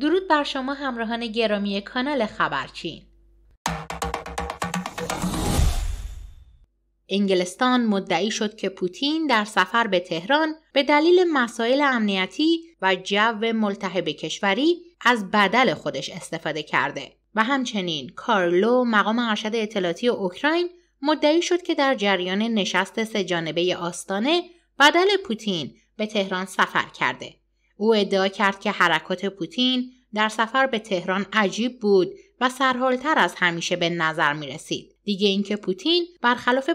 درود بر شما همراهان گرامی کانال خبرچین انگلستان مدعی شد که پوتین در سفر به تهران به دلیل مسائل امنیتی و جو ملتهب کشوری از بدل خودش استفاده کرده و همچنین کارلو مقام ارشد اطلاعاتی اوکراین مدعی شد که در جریان نشست جانبه آستانه بدل پوتین به تهران سفر کرده او ادعا کرد که حرکات پوتین در سفر به تهران عجیب بود و سرحالتر از همیشه به نظر می رسید. دیگه اینکه پوتین برخلاف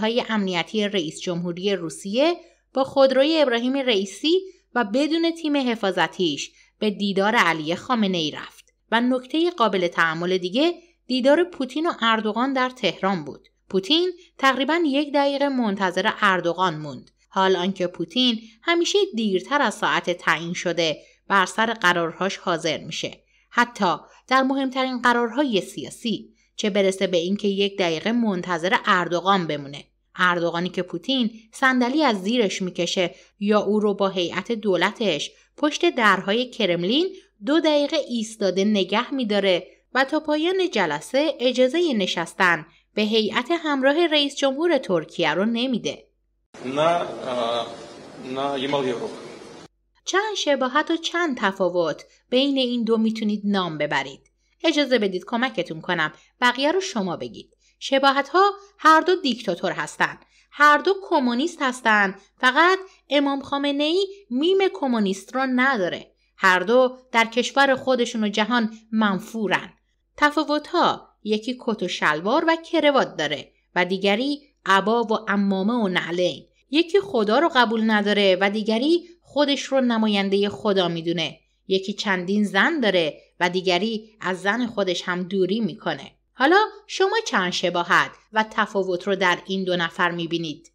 های امنیتی رئیس جمهوری روسیه با خودروی ابراهیم رئیسی و بدون تیم حفاظتیش به دیدار علی خامنه ای رفت و نکته قابل تحمل دیگه دیدار پوتین و اردوغان در تهران بود. پوتین تقریبا یک دقیقه منتظر اردوغان موند حال آنکه پوتین همیشه دیرتر از ساعت تعیین شده بر سر قرارهاش حاضر میشه حتی در مهمترین قرارهای سیاسی چه برسه به اینکه یک دقیقه منتظر اردوغان بمونه اردوغانی که پوتین صندلی از زیرش میکشه یا او رو با هیئت دولتش پشت درهای کرملین دو دقیقه ایستاده نگه میداره و تا پایان جلسه اجازه نشستن به هیئت همراه رئیس جمهور ترکیه رو نمیده نه نه یمال چند شباهت و چند تفاوت بین این دو میتونید نام ببرید اجازه بدید کمکتون کنم بقیه رو شما بگید شباهت ها هر دو دیکتاتور هستند هر دو کمونیست هستند فقط امام خامنه ای میم کمونیست را نداره هر دو در کشور خودشون و جهان منفورن تفاوت ها یکی کت و شلوار و کروات داره و دیگری عبا و امامه و نعلین یکی خدا رو قبول نداره و دیگری خودش رو نماینده خدا میدونه یکی چندین زن داره و دیگری از زن خودش هم دوری میکنه حالا شما چند شباهت و تفاوت رو در این دو نفر میبینید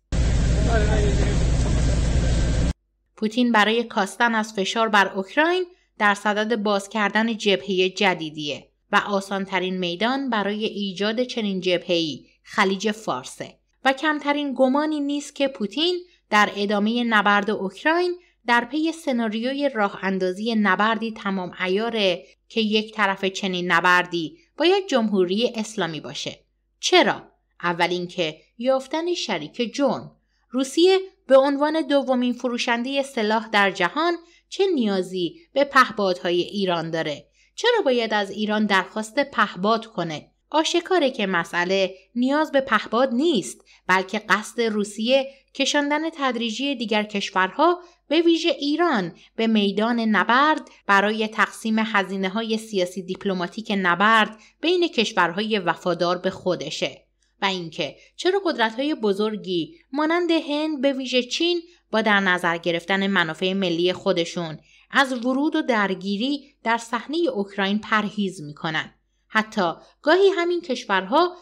پوتین برای کاستن از فشار بر اوکراین در صدد باز کردن جبهه جدیدیه و آسانترین میدان برای ایجاد چنین جبهه‌ای خلیج فارسه و کمترین گمانی نیست که پوتین در ادامه نبرد اوکراین در پی سناریوی راه اندازی نبردی تمام ایاره که یک طرف چنین نبردی باید جمهوری اسلامی باشه. چرا؟ اول اینکه یافتن شریک جون، روسیه به عنوان دومین فروشنده سلاح در جهان چه نیازی به پهبادهای ایران داره؟ چرا باید از ایران درخواست پهباد کنه؟ آشکاره که مسئله نیاز به پهباد نیست بلکه قصد روسیه کشاندن تدریجی دیگر کشورها به ویژه ایران به میدان نبرد برای تقسیم هزینه های سیاسی دیپلماتیک نبرد بین کشورهای وفادار به خودشه و اینکه چرا قدرت های بزرگی مانند هند به ویژه چین با در نظر گرفتن منافع ملی خودشون از ورود و درگیری در صحنه اوکراین پرهیز میکنند حتی گاهی همین کشورها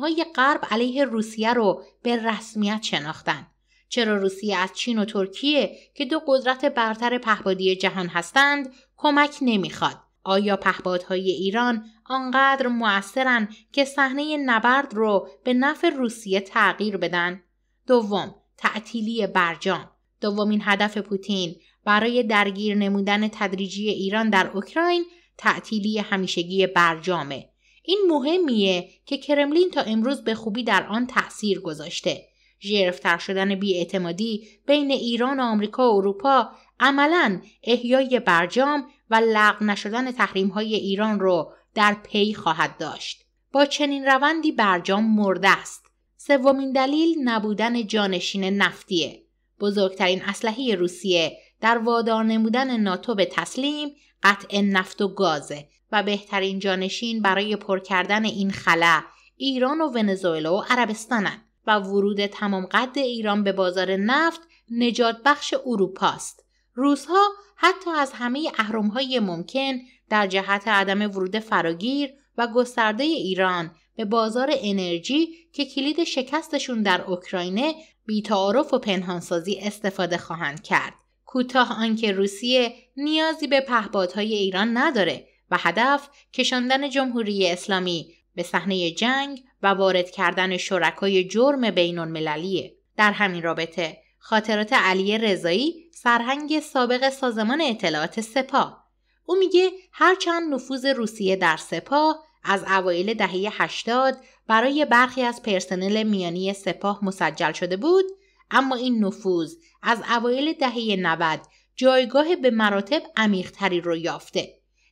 های غرب علیه روسیه رو به رسمیت شناختن. چرا روسیه از چین و ترکیه که دو قدرت برتر پهبادی جهان هستند کمک نمیخواد؟ آیا پهپادهای ایران آنقدر موثرن که صحنه نبرد رو به نفع روسیه تغییر بدن؟ دوم، تعطیلی برجام. دومین هدف پوتین برای درگیر نمودن تدریجی ایران در اوکراین تعطیلی همیشگی برجامه این مهمیه که کرملین تا امروز به خوبی در آن تاثیر گذاشته ژرفتر شدن بیاعتمادی بین ایران و آمریکا و اروپا عملا احیای برجام و لغو نشدن تحریم های ایران رو در پی خواهد داشت با چنین روندی برجام مرده است سومین دلیل نبودن جانشین نفتیه بزرگترین اسلحه روسیه در وادار نمودن ناتو به تسلیم قطع نفت و گازه و بهترین جانشین برای پر کردن این خلا ایران و ونزوئلا و عربستانن و ورود تمام قد ایران به بازار نفت نجات بخش اروپاست. روزها حتی از همه های ممکن در جهت عدم ورود فراگیر و گسترده ایران به بازار انرژی که کلید شکستشون در اوکراینه بیتعارف و پنهانسازی استفاده خواهند کرد. کوتاه آنکه روسیه نیازی به پهپادهای ایران نداره و هدف کشاندن جمهوری اسلامی به صحنه جنگ و وارد کردن شرکای جرم بین المللیه. در همین رابطه خاطرات علی رضایی سرهنگ سابق سازمان اطلاعات سپاه او میگه هرچند نفوذ روسیه در سپاه از اوایل دهه 80 برای برخی از پرسنل میانی سپاه مسجل شده بود اما این نفوذ از اوایل دهه 90 جایگاه به مراتب عمیقتری رو یافته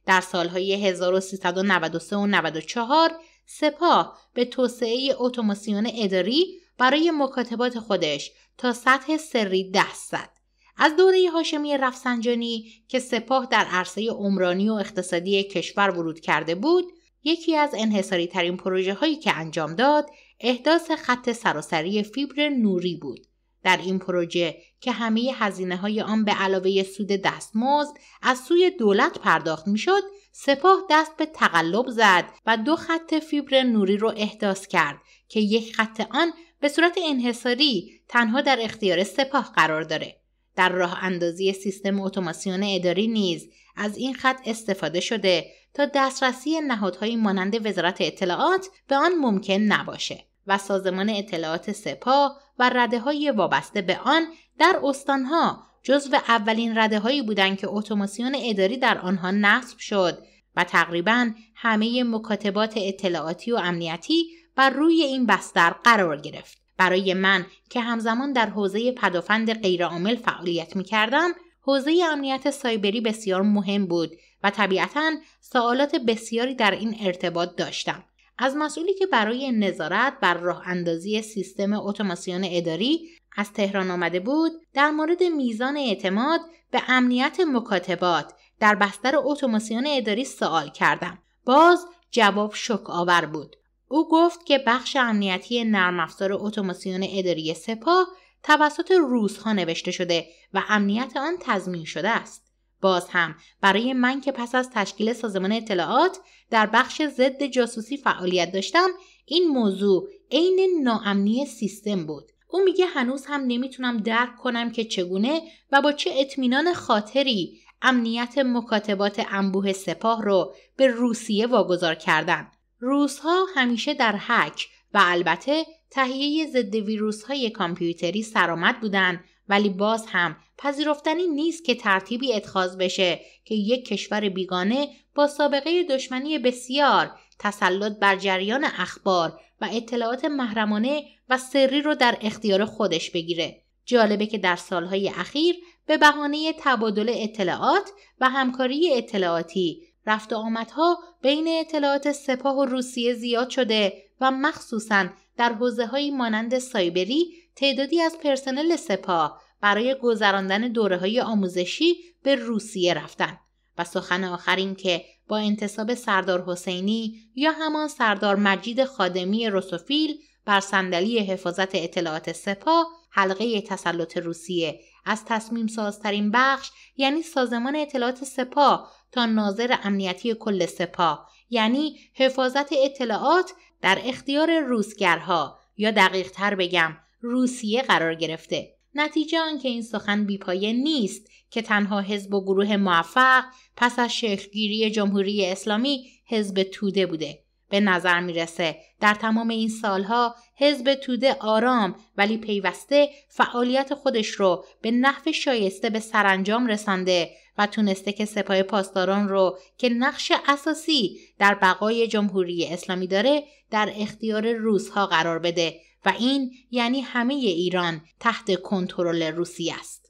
در سالهای 1393 و 94 سپاه به توسعه اتوماسیون اداری برای مکاتبات خودش تا سطح سری دست زد از دوره هاشمی رفسنجانی که سپاه در عرصه عمرانی و اقتصادی کشور ورود کرده بود یکی از انحصاری ترین پروژه هایی که انجام داد احداث خط سراسری فیبر نوری بود در این پروژه که همه هزینه های آن به علاوه سود دستمزد از سوی دولت پرداخت میشد سپاه دست به تقلب زد و دو خط فیبر نوری رو احداث کرد که یک خط آن به صورت انحصاری تنها در اختیار سپاه قرار داره در راه اندازی سیستم اتوماسیون اداری نیز از این خط استفاده شده تا دسترسی نهادهایی مانند وزارت اطلاعات به آن ممکن نباشه و سازمان اطلاعات سپاه و رده های وابسته به آن در استانها جزو اولین رده هایی بودند که اتوماسیون اداری در آنها نصب شد و تقریبا همه مکاتبات اطلاعاتی و امنیتی بر روی این بستر قرار گرفت. برای من که همزمان در حوزه پدافند غیرعامل فعالیت می کردم، حوزه امنیت سایبری بسیار مهم بود و طبیعتا سوالات بسیاری در این ارتباط داشتم. از مسئولی که برای نظارت بر راه اندازی سیستم اتوماسیون اداری از تهران آمده بود در مورد میزان اعتماد به امنیت مکاتبات در بستر اتوماسیون اداری سوال کردم باز جواب شک آور بود او گفت که بخش امنیتی نرم افزار اتوماسیون اداری سپاه توسط روزها نوشته شده و امنیت آن تضمین شده است باز هم برای من که پس از تشکیل سازمان اطلاعات در بخش ضد جاسوسی فعالیت داشتم این موضوع عین ناامنی سیستم بود او میگه هنوز هم نمیتونم درک کنم که چگونه و با چه اطمینان خاطری امنیت مکاتبات انبوه سپاه رو به روسیه واگذار کردن روزها همیشه در حک و البته تهیه ضد ویروس های کامپیوتری سرآمد بودند ولی باز هم پذیرفتنی نیست که ترتیبی اتخاذ بشه که یک کشور بیگانه با سابقه دشمنی بسیار تسلط بر جریان اخبار و اطلاعات محرمانه و سری رو در اختیار خودش بگیره. جالبه که در سالهای اخیر به بهانه تبادل اطلاعات و همکاری اطلاعاتی رفت و آمدها بین اطلاعات سپاه و روسیه زیاد شده و مخصوصا در حوزه های مانند سایبری تعدادی از پرسنل سپاه برای گذراندن دوره های آموزشی به روسیه رفتن و سخن آخر این که با انتصاب سردار حسینی یا همان سردار مجید خادمی روسوفیل بر صندلی حفاظت اطلاعات سپاه حلقه تسلط روسیه از تصمیم سازترین بخش یعنی سازمان اطلاعات سپاه تا ناظر امنیتی کل سپاه یعنی حفاظت اطلاعات در اختیار روسگرها یا تر بگم روسیه قرار گرفته نتیجه که این سخن بیپایه نیست که تنها حزب و گروه موفق پس از شکلگیری جمهوری اسلامی حزب توده بوده به نظر میرسه در تمام این سالها حزب توده آرام ولی پیوسته فعالیت خودش رو به نحو شایسته به سرانجام رسانده و تونسته که سپاه پاسداران رو که نقش اساسی در بقای جمهوری اسلامی داره در اختیار روسها قرار بده و این یعنی همه ایران تحت کنترل روسی است.